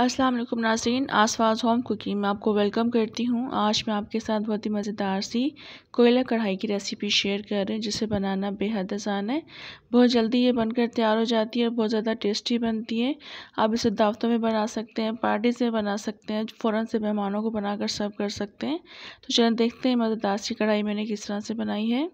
अस्सलाम वालेकुम नाजरीन आसफाज होम कुकिंग में आपको वेलकम करती हूँ आज मैं आपके साथ बहुत ही मज़ेदार सी कोयला कढ़ाई की रेसिपी शेयर कर रही हूँ जिसे बनाना बेहद आसान है बहुत जल्दी ये बनकर तैयार हो जाती है और बहुत ज़्यादा टेस्टी बनती है आप इसे दावतों में बना सकते हैं पार्टी से बना सकते हैं फ़ौरन से मेहमानों को बनाकर सर्व कर सकते हैं तो चलो देखते हैं मज़ेदार सी कढ़ाई मैंने किस तरह से बनाई है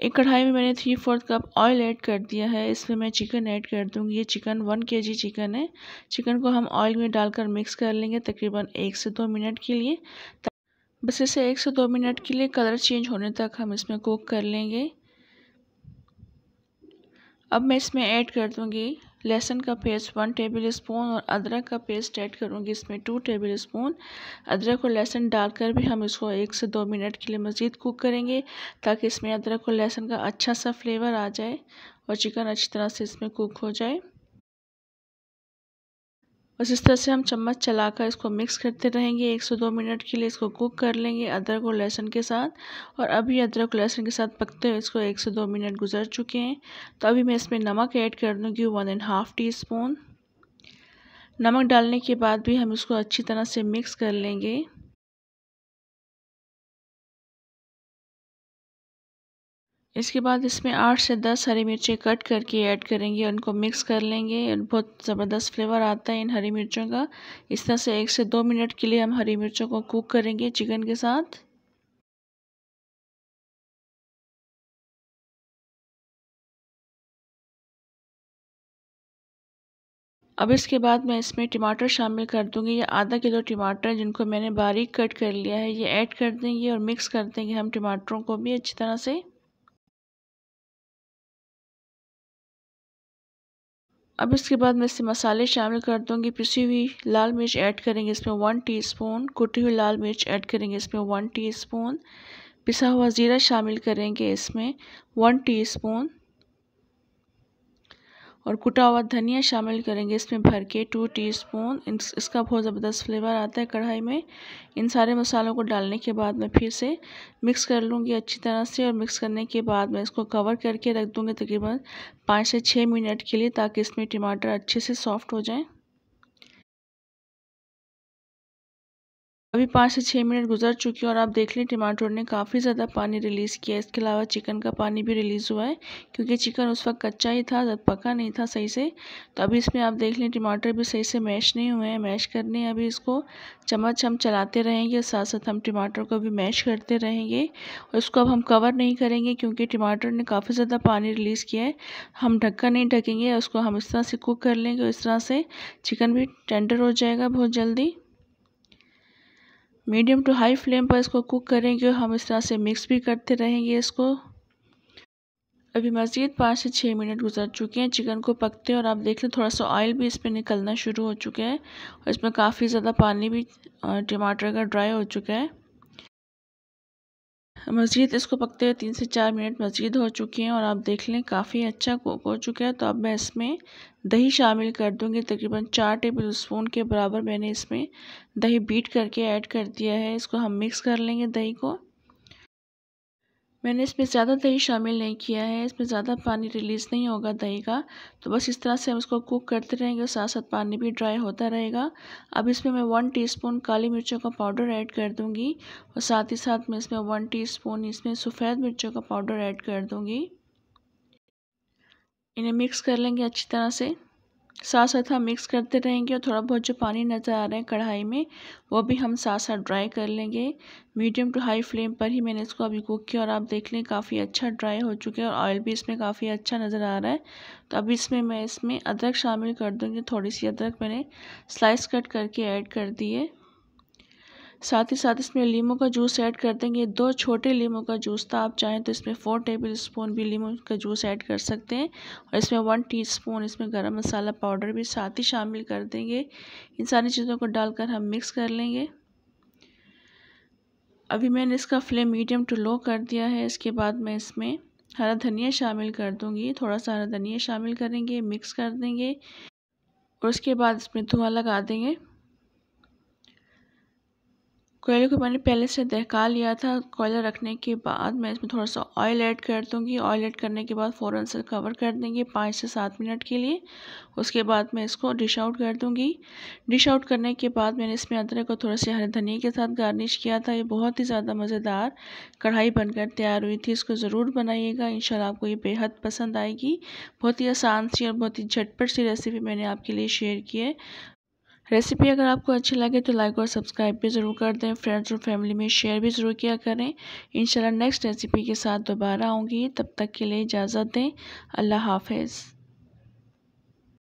एक कढ़ाई में मैंने three fourth cup oil add कर दिया है इसमें मैं चिकन ऐड कर दूंगी ये चिकन वन के जी चिकन है चिकन को हम ऑयल में डालकर मिक्स कर लेंगे तकरीबन एक से दो मिनट के लिए बस इसे एक से दो मिनट के लिए कलर चेंज होने तक हम इसमें कुक कर लेंगे अब मैं इसमें ऐड कर दूंगी लहसुन का पेस्ट वन टेबल स्पून और अदरक का पेस्ट ऐड करूँगी इसमें टू टेबल स्पून अदरक और लहसुन डालकर भी हम इसको एक से दो मिनट के लिए मज़ीद कुक करेंगे ताकि इसमें अदरक और लहसुन का अच्छा सा फ्लेवर आ जाए और चिकन अच्छी तरह से इसमें कुक हो जाए बस इस तरह से हम चम्मच चलाकर इसको मिक्स करते रहेंगे एक से दो मिनट के लिए इसको कुक कर लेंगे अदरक और लहसुन के साथ और अभी अदरक और लहसुन के साथ पकते हुए इसको एक से दो मिनट गुजर चुके हैं तो अभी मैं इसमें नमक ऐड कर दूँगी one and half teaspoon नमक डालने के बाद भी हम इसको अच्छी तरह से मिक्स कर लेंगे इसके बाद इसमें आठ से दस हरी मिर्चें कट करके ऐड करेंगे उनको मिक्स कर लेंगे बहुत ज़बरदस्त फ्लेवर आता है इन हरी मिर्चों का इस तरह से एक से दो मिनट के लिए हम हरी मिर्चों को कुक करेंगे चिकन के साथ अब इसके बाद मैं इसमें टमाटर शामिल कर दूंगी ये आधा किलो टमाटर जिनको मैंने बारीक कट कर लिया है ये ऐड कर देंगे और मिक्स कर देंगे हम टमाटरों को भी अच्छी तरह से अब इसके बाद मैं इससे मसाले शामिल कर दूंगी पिसी हुई लाल मिर्च ऐड करेंगे इसमें वन टीस्पून कुटी हुई लाल मिर्च ऐड करेंगे इसमें वन टीस्पून पिसा हुआ ज़ीरा शामिल करेंगे इसमें वन टीस्पून और कुटा हुआ धनिया शामिल करेंगे इसमें भर के टू टीस्पून इसका बहुत ज़बरदस्त फ्लेवर आता है कढ़ाई में इन सारे मसालों को डालने के बाद मैं फिर से मिक्स कर लूँगी अच्छी तरह से और मिक्स करने के बाद मैं इसको कवर करके रख दूँगी तकरीबन पाँच से छः मिनट के लिए ताकि इसमें टमाटर अच्छे से सॉफ्ट हो जाएँ अभी पाँच से छः मिनट गुजर चुकी है और आप देख लें टमाटर ने काफ़ी ज़्यादा पानी रिलीज़ किया है इसके अलावा चिकन का पानी भी रिलीज़ हुआ है क्योंकि चिकन उस वक्त कच्चा ही था जब पका नहीं था सही से तो अभी इसमें आप देख लें टमाटर भी सही से मैश नहीं हुए हैं मैश करने अभी इसको चम्मच हम चलाते रहेंगे साथ साथ हम टमाटर को भी मैश करते रहेंगे और इसको अब हम कवर नहीं करेंगे क्योंकि टमाटर ने काफ़ी ज़्यादा पानी रिलीज़ किया है हम ढक्का नहीं ढकेंगे उसको हम इस तरह से कुक कर लेंगे इस तरह से चिकन भी टेंडर हो जाएगा बहुत जल्दी मीडियम टू हाई फ्लेम पर इसको कुक करेंगे और हम इस तरह से मिक्स भी करते रहेंगे इसको अभी मज़ीद पाँच से छः मिनट गुजर चुके हैं चिकन को पकते हैं और आप देख लें थोड़ा सा ऑयल भी इस पर निकलना शुरू हो चुका है और इसमें काफ़ी ज़्यादा पानी भी टमाटर का ड्राई हो चुका है मज़ीद इसको पकते हुए तीन से चार मिनट मज़ीद हो चुके हैं और आप देख लें काफ़ी अच्छा कुक हो चुका है तो अब मैं इसमें दही शामिल कर दूंगी तकरीबन चार टेबल स्पून के बराबर मैंने इसमें दही बीट करके ऐड कर दिया है इसको हम मिक्स कर लेंगे दही को मैंने इसमें ज़्यादा दही शामिल नहीं किया है इसमें ज़्यादा पानी रिलीज़ नहीं होगा दही का तो बस इस तरह से हम इसको कुक करते रहेंगे साथ साथ पानी भी ड्राई होता रहेगा अब इसमें मैं वन टीस्पून काली मिर्चों का पाउडर ऐड कर दूंगी और साथ ही साथ मैं इसमें वन टीस्पून इसमें सफ़ेद मिर्चों का पाउडर ऐड कर दूँगी इन्हें मिक्स कर लेंगे अच्छी तरह से साथ साथ हम मिक्स करते रहेंगे और थोड़ा बहुत जो पानी नज़र आ रहा है कढ़ाई में वो भी हम साथ साथ ड्राई कर लेंगे मीडियम टू हाई फ्लेम पर ही मैंने इसको अभी कुक किया और आप देख लें काफ़ी अच्छा ड्राई हो चुका है और ऑयल भी इसमें काफ़ी अच्छा नज़र आ रहा है तो अभी इसमें मैं इसमें अदरक शामिल कर दूँगी थोड़ी सी अदरक मैंने स्लाइस कट करके ऐड कर दिए साथ ही साथ इसमें लीमू का जूस ऐड कर देंगे दो छोटे लीमू का जूस था आप चाहें तो इसमें फ़ोर टेबल स्पून भी लीमू का जूस ऐड कर सकते हैं और इसमें वन टीस्पून इसमें गरम मसाला पाउडर भी साथ ही शामिल कर देंगे इन सारी चीज़ों को डालकर हम मिक्स कर लेंगे अभी मैंने इसका फ्लेम मीडियम टू लो कर दिया है इसके बाद मैं इसमें हरा धनिया शामिल कर दूंगी थोड़ा सा हरा धनिया शामिल करेंगे मिक्स कर देंगे और उसके बाद इसमें धुआं लगा देंगे कोयले को मैंने पहले से दहका लिया था कोयला रखने के बाद मैं इसमें थोड़ा सा ऑयल ऐड कर दूंगी ऑयल ऐड करने के बाद फ़ौरन से कवर कर देंगे पाँच से सात मिनट के लिए उसके बाद मैं इसको डिश आउट कर दूंगी डिश आउट करने के बाद मैंने इसमें अदरक और थोड़ा सा हरे धनिया के साथ गार्निश किया था ये बहुत ही ज़्यादा मज़ेदार कढ़ाई बनकर तैयार हुई थी इसको ज़रूर बनाइएगा इन आपको ये बेहद पसंद आएगी बहुत ही आसान सी और बहुत ही झटपट सी रेसिपी मैंने आपके लिए शेयर की है रेसिपी अगर आपको अच्छी लगे तो लाइक और सब्सक्राइब भी ज़रूर कर दें फ्रेंड्स और फैमिली में शेयर भी ज़रूर किया करें इंशाल्लाह नेक्स्ट रेसिपी के साथ दोबारा आऊँगी तब तक के लिए इजाज़त दें अल्लाह हाफिज़